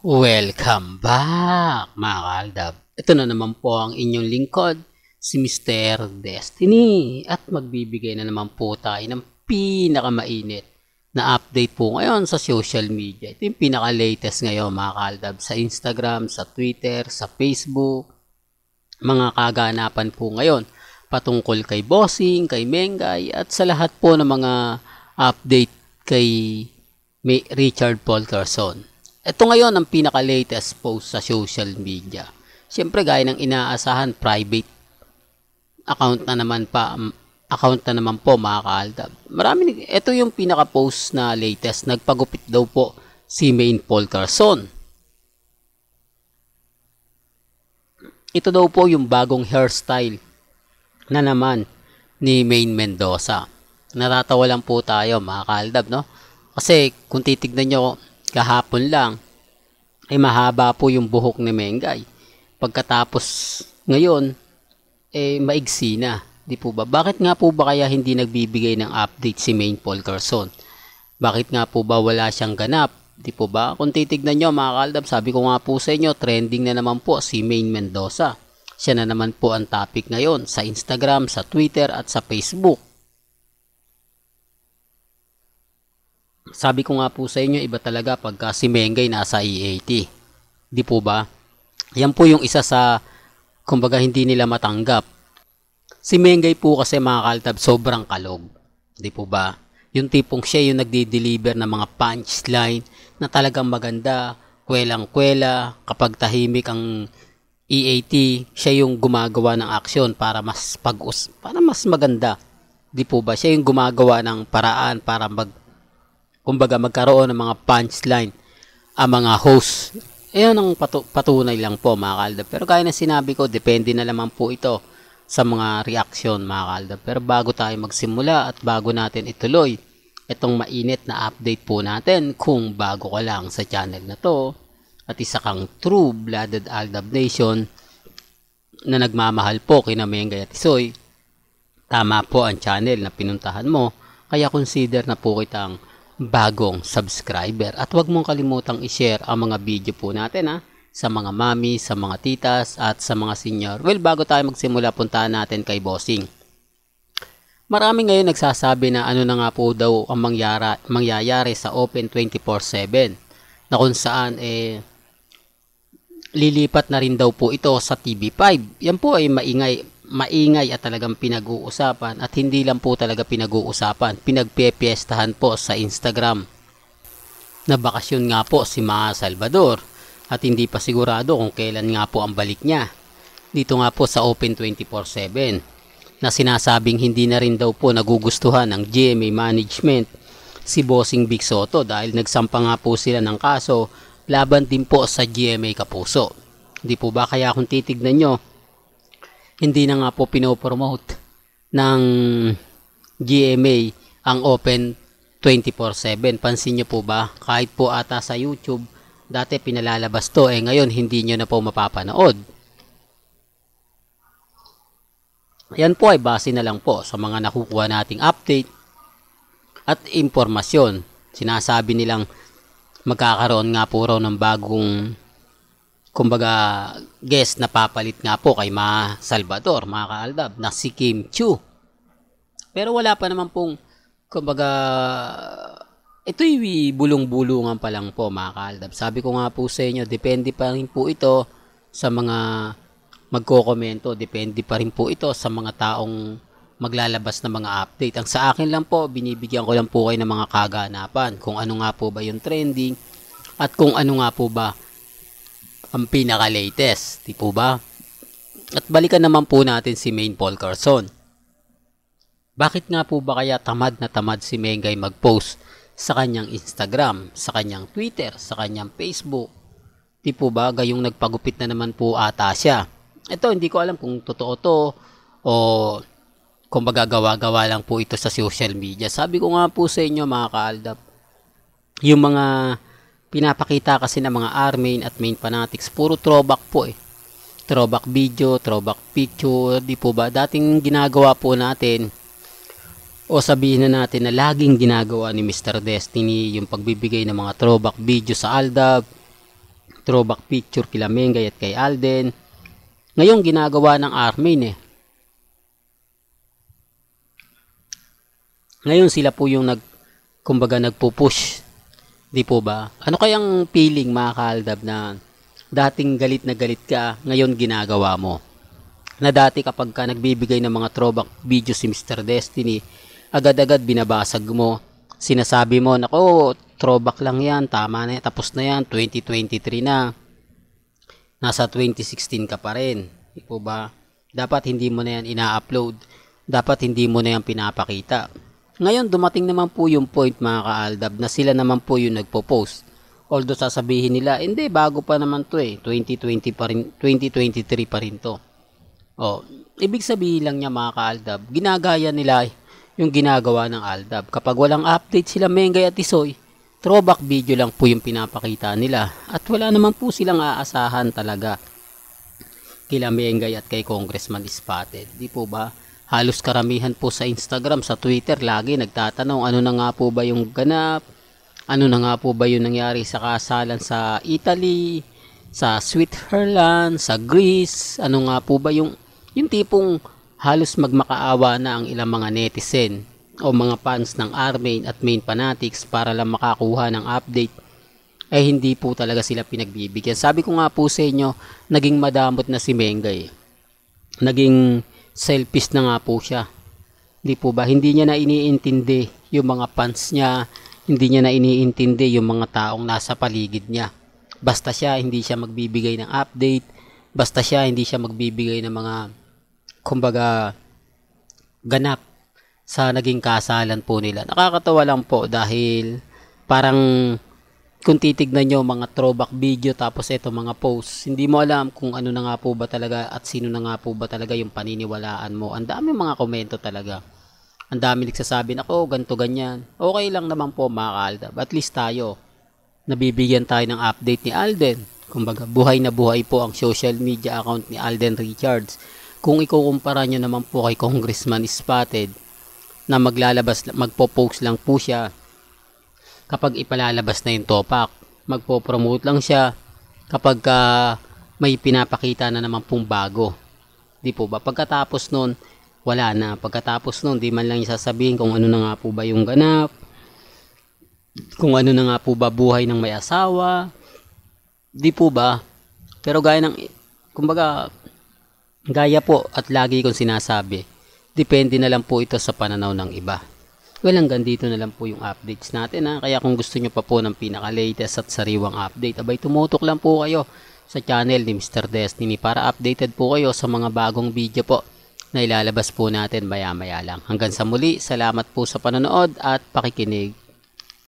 Welcome back mga kaaldab. Ito na naman po ang inyong lingkod, si Mr. Destiny. At magbibigay na naman po tayo ng pinakamainit na update po ngayon sa social media. Ito yung pinaka-latest ngayon mga kaaldab sa Instagram, sa Twitter, sa Facebook. Mga kaganapan po ngayon patungkol kay Bossing, kay Mengay at sa lahat po ng mga update kay Richard Paul Carson. Ito ngayon ang pinaka-latest post sa social media. Siyempre gaya ng inaasahan, private account na naman pa account na naman po mga kaaldab. Marami, ito yung pinaka-post na latest. Nagpagupit daw po si Main Paul Carson. Ito daw po yung bagong hairstyle na naman ni Main Mendoza. Natatawa lang po tayo mga kaaldab, no? Kasi kung titignan nyo, kahapon lang, ay mahaba po yung buhok ni Mengay. Pagkatapos ngayon, eh maigsi na. Di po ba? Bakit nga po ba kaya hindi nagbibigay ng update si Main Paul Carson? Bakit nga po ba wala siyang ganap? Di po ba? Kung titignan nyo mga kaldab, sabi ko nga po sa inyo, trending na naman po si Main Mendoza. Siya na naman po ang topic ngayon sa Instagram, sa Twitter at sa Facebook. Sabi ko nga po sa inyo, iba talaga pagka si Mengay nasa E80. Di po ba? Yan po yung isa sa kumbaga hindi nila matanggap. Si Mengay po kasi mga kaltab sobrang kalog. Di po ba? Yung tipong siya yung nagdi-deliver ng mga punchline na talagang maganda, kwelang-kwela, kapag tahimik ang EAT, siya yung gumagawa ng aksyon para mas pag para mas maganda. Di po ba? Siya yung gumagawa ng paraan para mag kumbaga magkaroon ng mga punchline ang mga host. Ayun eh, ang patu- patunay lang po mga kaldab. Pero kaya na sinabi ko, depende na lamang po ito sa mga reaksyon mga kaldab. Pero bago tayo magsimula at bago natin ituloy, itong mainit na update po natin kung bago ka lang sa channel na to at isa kang true blooded Aldab Nation na nagmamahal po kina Mengay at Isoy tama po ang channel na pinuntahan mo kaya consider na po kitang bagong subscriber. At huwag mong kalimutang i-share ang mga video po natin ha, sa mga mami, sa mga titas at sa mga senior. Well, bago tayo magsimula, puntahan natin kay Bossing. Marami ngayon nagsasabi na ano na nga po daw ang mangyara, mangyayari sa Open 24-7 na kung saan eh, lilipat na rin daw po ito sa TV5. Yan po ay maingay maingay at talagang pinag-uusapan at hindi lang po talaga pinag-uusapan, pinagpepiestahan po sa Instagram. Nabakasyon nga po si Ma Salvador at hindi pa sigurado kung kailan nga po ang balik niya. Dito nga po sa Open 24-7 na sinasabing hindi na rin daw po nagugustuhan ng GMA management si Bossing Big Soto dahil nagsampa nga po sila ng kaso laban din po sa GMA Kapuso. Hindi po ba kaya kung titignan nyo hindi na nga po pinopromote ng GMA ang open 24-7. Pansin nyo po ba? Kahit po ata sa YouTube, dati pinalalabas to, eh ngayon hindi nyo na po mapapanood. Yan po ay base na lang po sa mga nakukuha nating update at impormasyon. Sinasabi nilang magkakaroon nga po raw ng bagong kumbaga guest na papalit nga po kay Ma Salvador, mga kaaldab, na si Kim Chu. Pero wala pa naman pong kumbaga ito'y bulong-bulungan pa lang po mga kaaldab. Sabi ko nga po sa inyo, depende pa rin po ito sa mga magkokomento, depende pa rin po ito sa mga taong maglalabas ng mga update. Ang sa akin lang po, binibigyan ko lang po kayo ng mga kaganapan kung ano nga po ba yung trending at kung ano nga po ba ang pinaka-latest, di po ba? At balikan naman po natin si Maine Paul Carson. Bakit nga po ba kaya tamad na tamad si Mengay mag-post sa kanyang Instagram, sa kanyang Twitter, sa kanyang Facebook? Di po ba gayong nagpagupit na naman po ata siya? Ito, hindi ko alam kung totoo to o kung magagawa-gawa lang po ito sa social media. Sabi ko nga po sa inyo mga kaaldap, yung mga pinapakita kasi ng mga armain at main fanatics, puro throwback po eh. Throwback video, throwback picture, di po ba? Dating ginagawa po natin o sabihin na natin na laging ginagawa ni Mr. Destiny yung pagbibigay ng mga throwback video sa Aldab, throwback picture kila Mengay at kay Alden. Ngayon ginagawa ng Armin eh. Ngayon sila po yung nag kumbaga nagpo-push Di po ba? Ano kayang feeling mga kaaldab na dating galit na galit ka, ngayon ginagawa mo? Na dati kapag ka nagbibigay ng mga throwback video si Mr. Destiny, agad-agad binabasag mo. Sinasabi mo, nako, throwback lang yan, tama na yan, tapos na yan, 2023 na. Nasa 2016 ka pa rin. Di po ba? Dapat hindi mo na yan ina-upload. Dapat hindi mo na yan pinapakita ngayon dumating naman po yung point mga kaaldab na sila naman po yung nagpo-post. Although sasabihin nila, hindi bago pa naman to eh, 2020 pa rin, 2023 pa rin to. Oh, ibig sabihin lang niya mga kaaldab, ginagaya nila yung ginagawa ng Aldab. Kapag walang update sila Mengay at Isoy, throwback video lang po yung pinapakita nila at wala naman po silang aasahan talaga kila Mengay at kay Congressman Spotted. Di po ba? halos karamihan po sa Instagram, sa Twitter, lagi nagtatanong ano na nga po ba yung ganap, ano na nga po ba yung nangyari sa kasalan sa Italy, sa Switzerland, sa Greece, ano nga po ba yung, yung tipong halos magmakaawa na ang ilang mga netizen o mga fans ng Armain at main fanatics para lang makakuha ng update eh hindi po talaga sila pinagbibigyan. Sabi ko nga po sa inyo, naging madamot na si Mengay. Naging selfish na nga po siya. Hindi po ba? Hindi niya na iniintindi yung mga fans niya, hindi niya na iniintindi yung mga taong nasa paligid niya. Basta siya, hindi siya magbibigay ng update, basta siya, hindi siya magbibigay ng mga, kumbaga, ganap sa naging kasalan po nila. Nakakatawa lang po dahil parang kung titignan nyo mga throwback video tapos ito mga posts, hindi mo alam kung ano na nga po ba talaga at sino na nga po ba talaga yung paniniwalaan mo. Ang dami mga komento talaga. Ang dami nagsasabi na, oh, ganto ganyan. Okay lang naman po mga kaaldab. At least tayo, nabibigyan tayo ng update ni Alden. Kumbaga, buhay na buhay po ang social media account ni Alden Richards. Kung ikukumpara nyo naman po kay Congressman Spotted, na maglalabas, magpo-post lang po siya kapag ipalalabas na yung topak. Magpo-promote lang siya kapag uh, may pinapakita na naman pong bago. Di po ba? Pagkatapos nun, wala na. Pagkatapos nun, di man lang sasabihin kung ano na nga po ba yung ganap, kung ano na nga po ba buhay ng may asawa, di po ba? Pero gaya ng, kumbaga, gaya po at lagi kong sinasabi, depende na lang po ito sa pananaw ng iba. Well, hanggang dito na lang po yung updates natin. Ha? Kaya kung gusto nyo pa po ng pinaka-latest at sariwang update, abay tumutok lang po kayo sa channel ni Mr. Destiny para updated po kayo sa mga bagong video po na ilalabas po natin maya-maya lang. Hanggang sa muli, salamat po sa panonood at pakikinig.